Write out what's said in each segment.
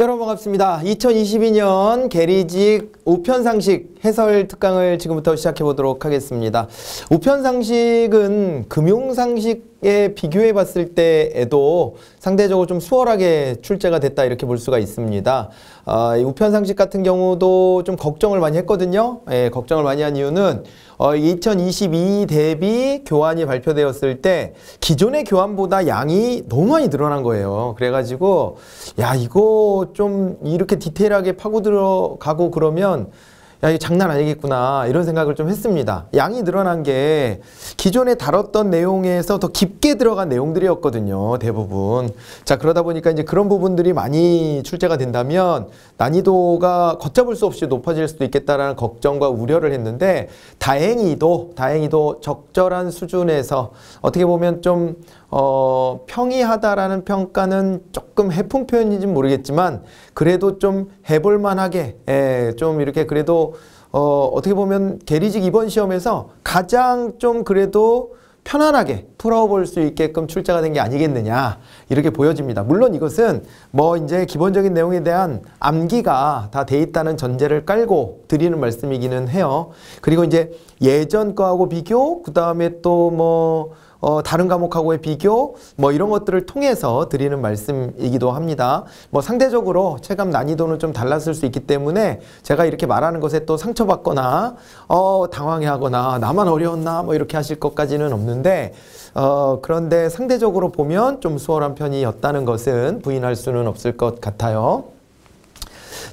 여러분 반갑습니다. 2022년 게리직 우편상식 해설 특강을 지금부터 시작해 보도록 하겠습니다. 우편상식은 금융상식에 비교해 봤을 때에도 상대적으로 좀 수월하게 출제가 됐다 이렇게 볼 수가 있습니다. 아, 우편상식 같은 경우도 좀 걱정을 많이 했거든요. 예, 걱정을 많이 한 이유는 어, 2022 대비 교환이 발표되었을 때 기존의 교환보다 양이 너무 많이 늘어난 거예요. 그래가지고 야 이거 좀 이렇게 디테일하게 파고 들어가고 그러면 야, 이거 장난 아니겠구나. 이런 생각을 좀 했습니다. 양이 늘어난 게 기존에 다뤘던 내용에서 더 깊게 들어간 내용들이었거든요. 대부분. 자, 그러다 보니까 이제 그런 부분들이 많이 출제가 된다면 난이도가 걷잡을 수 없이 높아질 수도 있겠다라는 걱정과 우려를 했는데 다행히도, 다행히도 적절한 수준에서 어떻게 보면 좀 어, 평이하다라는 평가는 조금 해풍 표현인지는 모르겠지만 그래도 좀 해볼만하게 예, 좀 이렇게 그래도 어, 어떻게 보면 게리직 이번 시험에서 가장 좀 그래도 편안하게 풀어볼 수 있게끔 출제가 된 게 아니겠느냐 이렇게 보여집니다. 물론 이것은 뭐 이제 기본적인 내용에 대한 암기가 다 돼 있다는 전제를 깔고 드리는 말씀이기는 해요. 그리고 이제 예전 거하고 비교 그 다음에 또뭐 어, 다른 과목하고의 비교 뭐 이런 것들을 통해서 드리는 말씀이기도 합니다. 뭐 상대적으로 체감 난이도는 좀 달랐을 수 있기 때문에 제가 이렇게 말하는 것에 또 상처받거나 어, 당황해하거나 나만 어려웠나 뭐 이렇게 하실 것까지는 없는데 어, 그런데 상대적으로 보면 좀 수월한 편이었다는 것은 부인할 수는 없을 것 같아요.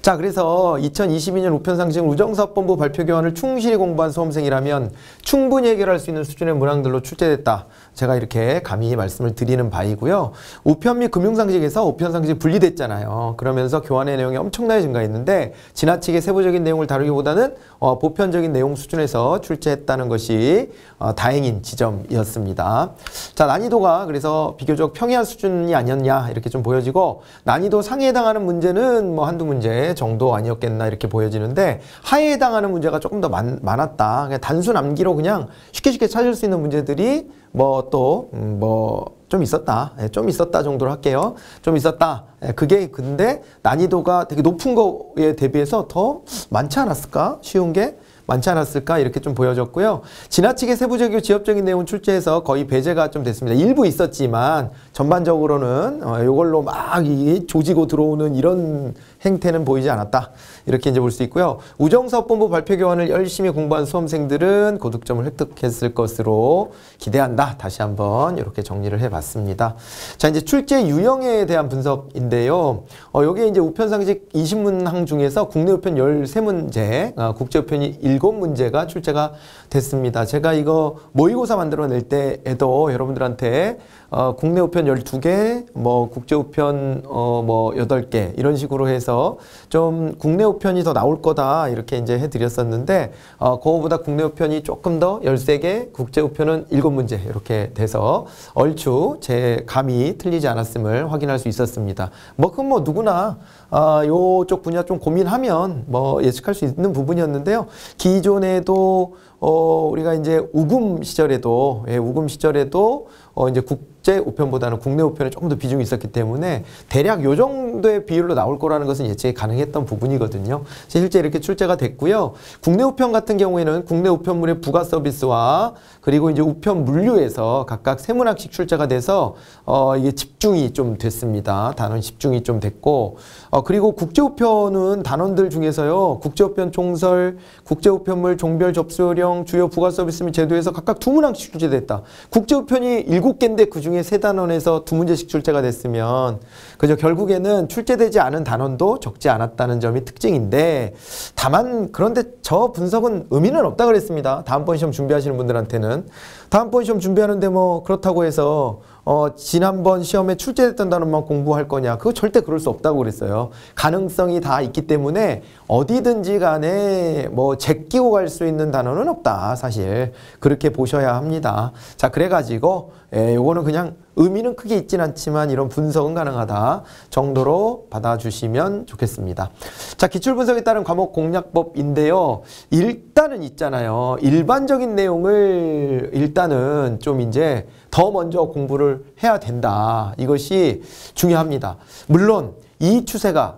자, 그래서 2022년 우편상식 우정사업본부 발표 교환을 충실히 공부한 수험생이라면 충분히 해결할 수 있는 수준의 문항들로 출제됐다. 제가 이렇게 감히 말씀을 드리는 바이고요. 우편 및 금융상식에서 우편상식이 분리됐잖아요. 그러면서 교환의 내용이 엄청나게 증가했는데 지나치게 세부적인 내용을 다루기보다는 어, 보편적인 내용 수준에서 출제했다는 것이 어, 다행인 지점이었습니다. 자 난이도가 그래서 비교적 평이한 수준이 아니었냐 이렇게 좀 보여지고 난이도 상에 해당하는 문제는 뭐 한두 문제 정도 아니었겠나 이렇게 보여지는데 하에 해당하는 문제가 조금 더 많, 많았다. 그냥 단순 암기로 그냥 쉽게 쉽게 찾을 수 있는 문제들이 뭐또뭐좀 음, 있었다. 예, 좀 있었다 정도로 할게요. 좀 있었다. 예, 그게 근데 난이도가 되게 높은 거에 대비해서 더 많지 않았을까? 쉬운 게 많지 않았을까 이렇게 좀 보여졌고요. 지나치게 세부적이고 지엽적인 내용은 출제해서 거의 배제가 좀 됐습니다. 일부 있었지만 전반적으로는 어, 이걸로 막이 조지고 들어오는 이런 행태는 보이지 않았다. 이렇게 이제 볼 수 있고요. 우정사업본부 발표 교환을 열심히 공부한 수험생들은 고득점을 획득했을 것으로 기대한다. 다시 한번 이렇게 정리를 해봤습니다. 자, 이제 출제 유형에 대한 분석인데요. 어, 여기에 이제 우편상식 20문항 중에서 국내 우편 13문제, 어, 국제 우편이 7문제가 출제가 됐습니다. 제가 이거 모의고사 만들어낼 때에도 여러분들한테 어, 국내 우편 12개, 뭐 국제 우편 어, 뭐 8개 이런 식으로 해서 좀 국내 우편이 더 나올 거다 이렇게 이제 해드렸었는데 어, 그거보다 국내 우편이 조금 더 13개, 국제 우편은 7문제 이렇게 돼서 얼추 제 감이 틀리지 않았음을 확인할 수 있었습니다. 뭐 그건 뭐 누구나 아, 요쪽 분야 좀 고민하면 뭐 예측할 수 있는 부분이었는데요. 기존에도 어, 우리가 이제 우금 시절에도 예, 우금 시절에도 어 이제 국제 우편보다는 국내 우편에 조금 더 비중이 있었기 때문에 대략 요 정도의 비율로 나올 거라는 것은 예측이 가능했던 부분이거든요. 실제 이렇게 출제가 됐고요. 국내 우편 같은 경우에는 국내 우편물의 부가 서비스와 그리고 이제 우편 물류에서 각각 세 문항씩 출제가 돼서 어 이게 집중이 좀 됐습니다. 단원 집중이 좀 됐고 어 그리고 국제 우편은 단원들 중에서요. 국제 우편 총설, 국제 우편물 종별 접수령, 주요 부가 서비스 및 제도에서 각각 두 문항씩 출제됐다. 국제 우편이 일곱 일곱 개인데 그중에 세 단원에서 두 문제씩 출제가 됐으면 그죠 결국에는 출제되지 않은 단원도 적지 않았다는 점이 특징인데 다만 그런데 저 분석은 의미는 없다 그랬습니다. 다음번 시험 준비하시는 분들한테는 다음번 시험 준비하는데 뭐 그렇다고 해서 어, 지난번 시험에 출제됐던 단어만 공부할 거냐. 그거 절대 그럴 수 없다고 그랬어요. 가능성이 다 있기 때문에 어디든지 간에 뭐 제끼고 갈 수 있는 단어는 없다. 사실. 그렇게 보셔야 합니다. 자, 그래가지고, 예, 요거는 그냥 의미는 크게 있진 않지만 이런 분석은 가능하다 정도로 받아주시면 좋겠습니다. 자, 기출분석에 따른 과목 공략법인데요. 일단은 있잖아요. 일반적인 내용을 일단은 좀 이제 더 먼저 공부를 해야 된다. 이것이 중요합니다. 물론 이 추세가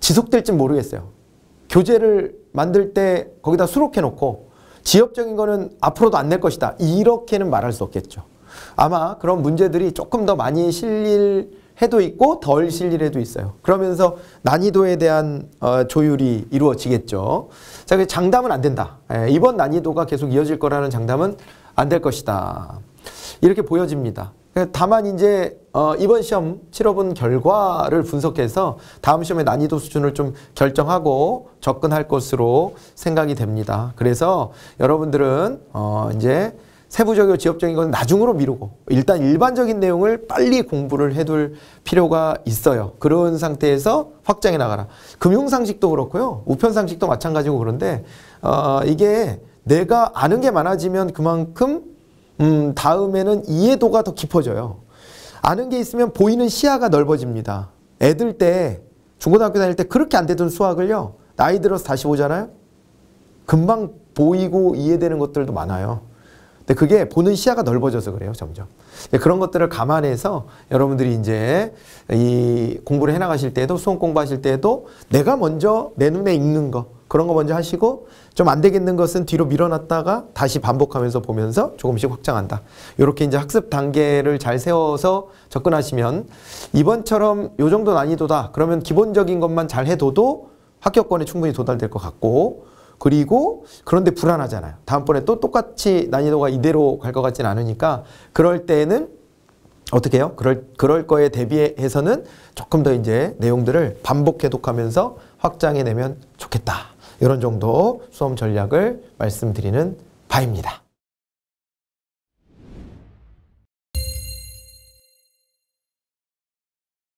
지속될진 모르겠어요. 교재를 만들 때 거기다 수록해놓고 지엽적인 거는 앞으로도 안 낼 것이다. 이렇게는 말할 수 없겠죠. 아마 그런 문제들이 조금 더 많이 실릴 해도 있고 덜 실릴 해도 있어요. 그러면서 난이도에 대한 어, 조율이 이루어지겠죠. 자, 그 장담은 안 된다. 예, 이번 난이도가 계속 이어질 거라는 장담은 안 될 것이다. 이렇게 보여집니다. 그 다만 이제 어, 이번 시험 치러본 결과를 분석해서 다음 시험의 난이도 수준을 좀 결정하고 접근할 것으로 생각이 됩니다. 그래서 여러분들은 어, 이제 세부적이고 지엽적인 건 나중으로 미루고 일단 일반적인 내용을 빨리 공부를 해둘 필요가 있어요. 그런 상태에서 확장해 나가라. 금융상식도 그렇고요. 우편상식도 마찬가지고 그런데 어, 이게 내가 아는 게 많아지면 그만큼 음, 다음에는 이해도가 더 깊어져요. 아는 게 있으면 보이는 시야가 넓어집니다. 애들 때 중고등학교 다닐 때 그렇게 안 되던 수학을요. 나이 들어서 다시 보잖아요. 금방 보이고 이해되는 것들도 많아요. 근데 그게 보는 시야가 넓어져서 그래요, 점점. 그런 것들을 감안해서 여러분들이 이제 이 공부를 해 나가실 때도 수험 공부하실 때도 내가 먼저 내 눈에 읽는 거 그런 거 먼저 하시고 좀 안 되겠는 것은 뒤로 밀어놨다가 다시 반복하면서 보면서 조금씩 확장한다. 이렇게 이제 학습 단계를 잘 세워서 접근하시면 이번처럼 요 정도 난이도다. 그러면 기본적인 것만 잘 해둬도 합격권에 충분히 도달될 것 같고 그리고 그런데 불안하잖아요. 다음번에 또 똑같이 난이도가 이대로 갈 것 같진 않으니까 그럴 때는 어떻게 해요? 그럴, 그럴 거에 대비해서는 조금 더 이제 내용들을 반복 해독하면서 확장해내면 좋겠다. 이런 정도 수험 전략을 말씀드리는 바입니다.